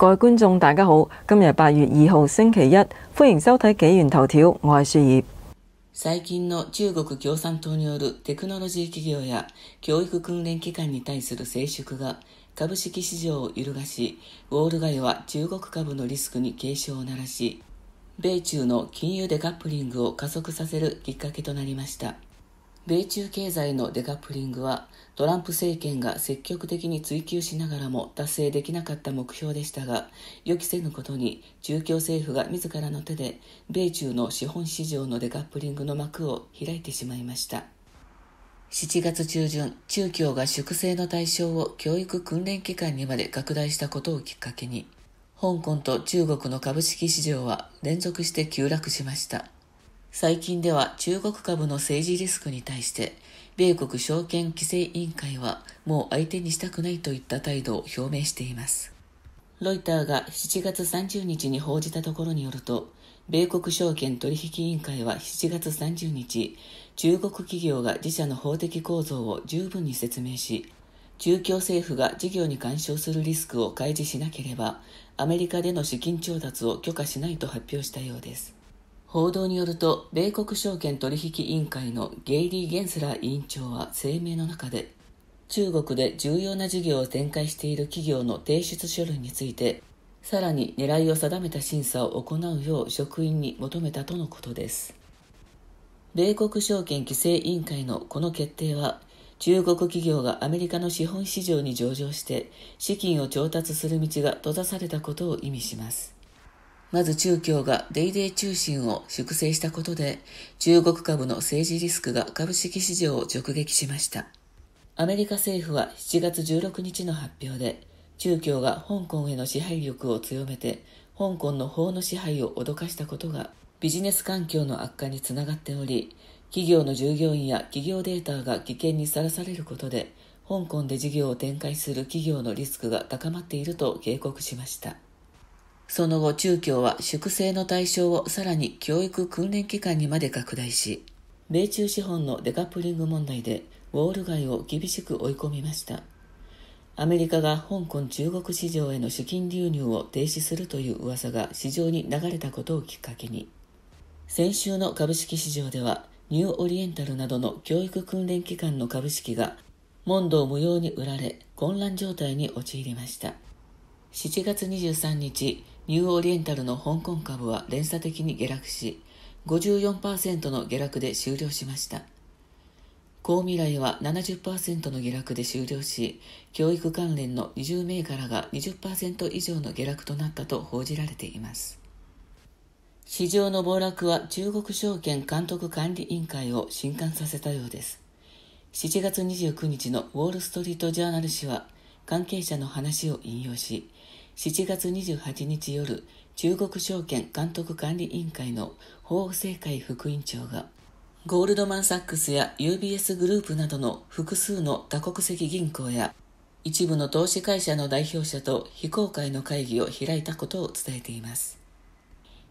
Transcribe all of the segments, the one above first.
各位观众，大家好，今日八月二号星期一，欢迎收睇《紀元头条，我系雪兒。最近の中国共産党によるテクノロジー企業や教育訓練機関に対する静粛が株式市場を揺るがし、ウォール街は中国株のリスクに警鐘を鳴らし、米中の金融デカップリングを加速させるきっかけとなりました。米中経済のデカップリングはトランプ政権が積極的に追求しながらも達成できなかった目標でしたが予期せぬことに中共政府が自らの手で米中の資本市場のデカップリングの幕を開いてしまいました7月中旬中共が粛清の対象を教育訓練機関にまで拡大したことをきっかけに香港と中国の株式市場は連続して急落しました最近では中国株の政治リスクに対して、米国証券規制委員会はもう相手にしたくないといった態度を表明しています。ロイターが7月30日に報じたところによると、米国証券取引委員会は7月30日、中国企業が自社の法的構造を十分に説明し、中共政府が事業に干渉するリスクを開示しなければ、アメリカでの資金調達を許可しないと発表したようです。報道によると、米国証券取引委員会のゲイリー・ゲンスラー委員長は声明の中で、中国で重要な事業を展開している企業の提出書類について、さらに狙いを定めた審査を行うよう職員に求めたとのことです。米国証券規制委員会のこの決定は、中国企業がアメリカの資本市場に上場して、資金を調達する道が閉ざされたことを意味します。まず中共がデイデイ中心を粛清したことで、中国株の政治リスクが株式市場を直撃しました。アメリカ政府は7月16日の発表で、中共が香港への支配力を強めて、香港の法の支配を脅かしたことが、ビジネス環境の悪化につながっており、企業の従業員や企業データが危険にさらされることで、香港で事業を展開する企業のリスクが高まっていると警告しました。その後、中共は粛清の対象をさらに教育訓練機関にまで拡大し、米中資本のデカップリング問題で、ウォール街を厳しく追い込みました。アメリカが香港中国市場への資金流入を停止するという噂が市場に流れたことをきっかけに、先週の株式市場では、ニューオリエンタルなどの教育訓練機関の株式が問答無用に売られ混乱状態に陥りました7月23日ニューオリエンタルの香港株は連鎖的に下落し、54%の下落で終了しました。高未来は70%の下落で終了し、教育関連の20銘柄が20%以上の下落となったと報じられています。市場の暴落は中国証券監督管理委員会を震撼させたようです。7月29日のウォール・ストリート・ジャーナル紙は、関係者の話を引用し、7月28日夜、中国証券監督管理委員会の法政会副委員長が、ゴールドマン・サックスや UBS グループなどの複数の多国籍銀行や、一部の投資会社の代表者と非公開の会議を開いたことを伝えています。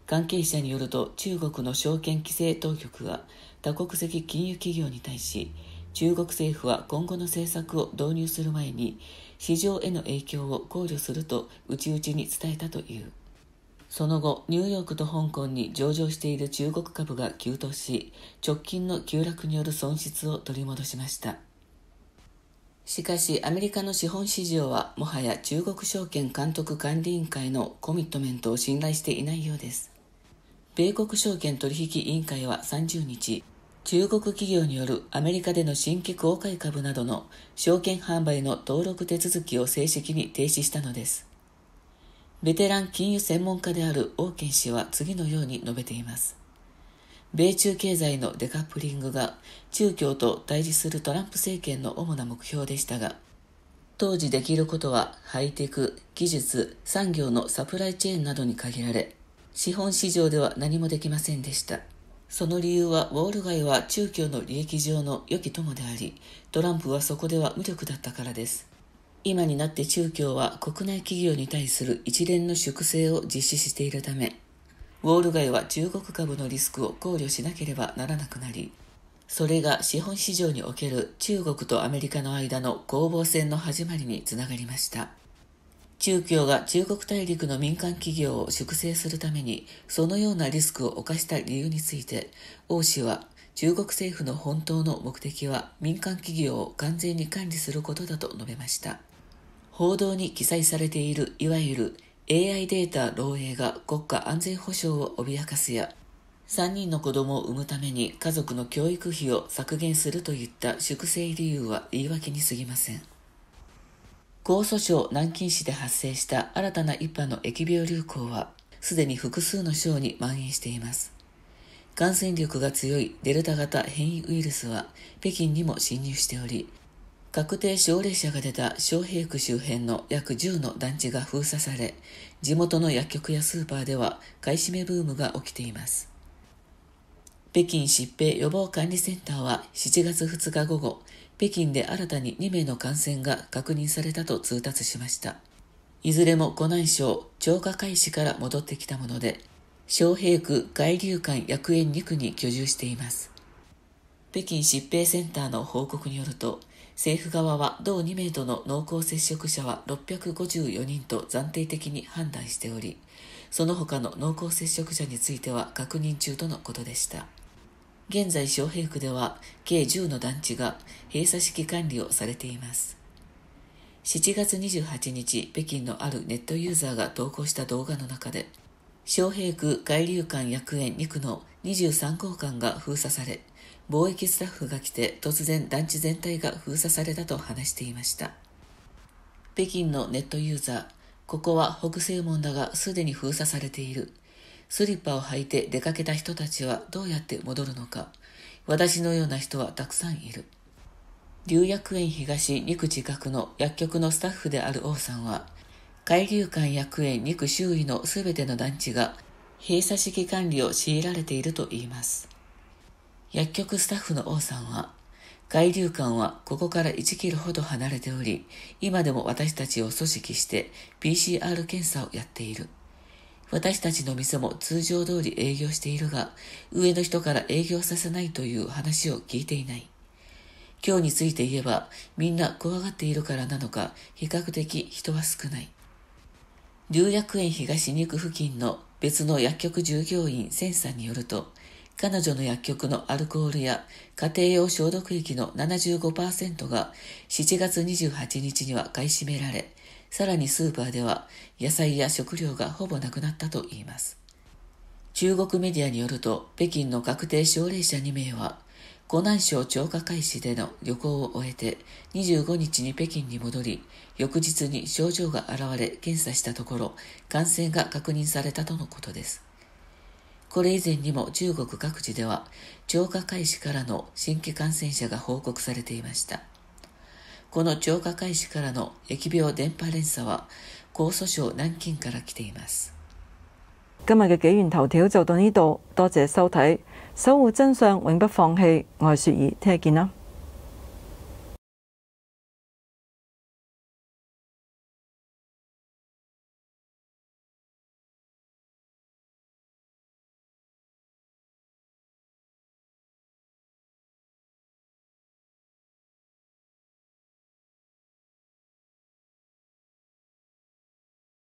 関係者によると中国の証券規制当局は多国籍金融企業に対し中国政府は今後の政策を導入する前に市場への影響を考慮すると内々に伝えたというその後ニューヨークと香港に上場している中国株が急騰し直近の急落による損失を取り戻しましたしかしアメリカの資本市場はもはや中国証券監督管理委員会のコミットメントを信頼していないようです米国証券取引委員会は30日中国企業によるアメリカでの新規公開株などの証券販売の登録手続きを正式に停止したのです。ベテラン金融専門家である王健氏は次のように述べています。米中経済のデカップリングが中共と対峙するトランプ政権の主な目標でしたが、当時できることはハイテク、技術、産業のサプライチェーンなどに限られ、資本市場では何もできませんでした。その理由は、ウォール街は中共の利益上の良き友であり、トランプはそこでは無力だったからです。今になって中共は国内企業に対する一連の粛清を実施しているため、ウォール街は中国株のリスクを考慮しなければならなくなり、それが資本市場における中国とアメリカの間の攻防戦の始まりにつながりました。中共が中国大陸の民間企業を粛清するために、そのようなリスクを冒した理由について、王氏は、中国政府の本当の目的は民間企業を完全に管理することだと述べました。報道に記載されているいわゆる AI データ漏洩が国家安全保障を脅かすや、3人の子供を産むために家族の教育費を削減するといった粛清理由は言い訳に過ぎません。江蘇省南京市で発生した新たな一波の疫病流行は、すでに複数の省に蔓延しています。感染力が強いデルタ型変異ウイルスは北京にも侵入しており、確定症例者が出た昌平区周辺の約10の団地が封鎖され、地元の薬局やスーパーでは買い占めブームが起きています。北京疾病予防管理センターは7月2日午後、北京で新たに2名の感染が確認されたと通達しました。いずれも湖南省超過開始から戻ってきたもので、昌平区外流館薬園2区に居住しています。北京疾病センターの報告によると、政府側は同2名との濃厚接触者は654人と暫定的に判断しており、その他の濃厚接触者については確認中とのことでした。現在、昌平区では計10の団地が閉鎖式管理をされています。7月28日、北京のあるネットユーザーが投稿した動画の中で、昌平区外流館役園2区の23号館が封鎖され、貿易スタッフが来て突然団地全体が封鎖されたと話していました。北京のネットユーザー、ここは北西門だがすでに封鎖されている。スリッパを履いて出かけた人たちはどうやって戻るのか。私のような人はたくさんいる。留薬園東2区近くの薬局のスタッフである王さんは、海流館薬園2区周囲のすべての団地が閉鎖式管理を強いられていると言います。薬局スタッフの王さんは、海流館はここから1キロほど離れており、今でも私たちを組織して PCR 検査をやっている。私たちの店も通常通り営業しているが、上の人から営業させないという話を聞いていない。今日について言えば、みんな怖がっているからなのか、比較的人は少ない。留薬園東2区付近の別の薬局従業員ンさんによると、彼女の薬局のアルコールや家庭用消毒液の75%が7月28日には買い占められ、さらにスーパーでは野菜や食料がほぼなくなったといいます。中国メディアによると、北京の確定症例者2名は、湖南省超過開始での旅行を終えて、25日に北京に戻り、翌日に症状が現れ検査したところ、感染が確認されたとのことです。これ以前にも中国各地では、超過開始からの新規感染者が報告されていました。この超過開始からの疫病伝播連鎖は、高訴訟南京から来ています。今日嘅紀元頭條就到呢度，多謝收睇，守護真相永不放棄，我係雪兒，聽日見啦。